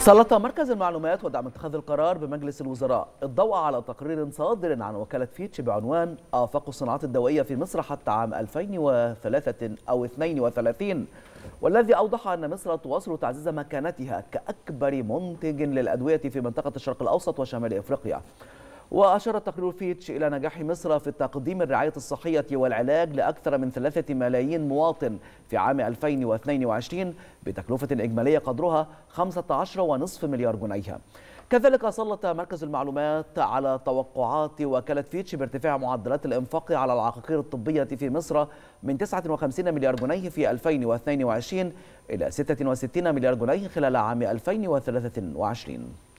سلط مركز المعلومات ودعم اتخاذ القرار بمجلس الوزراء الضوء على تقرير صادر عن وكالة فيتش بعنوان آفاق الصناعات الدوائية في مصر حتى عام 2003 أو 32 والذي أوضح أن مصر تواصل تعزيز مكانتها كأكبر منتج للأدوية في منطقة الشرق الأوسط وشمال إفريقيا وأشار تقرير إلى نجاح مصر في تقديم الرعاية الصحية والعلاج لأكثر من 3 ملايين مواطن في عام 2022 بتكلفة إجمالية قدرها 15.5 مليار جنيه كذلك سلط مركز المعلومات على توقعات وكالة فيتش بارتفاع معدلات الإنفاق على العقاقير الطبية في مصر من 59 مليار جنيه في 2022 إلى 66 مليار جنيه خلال عام 2023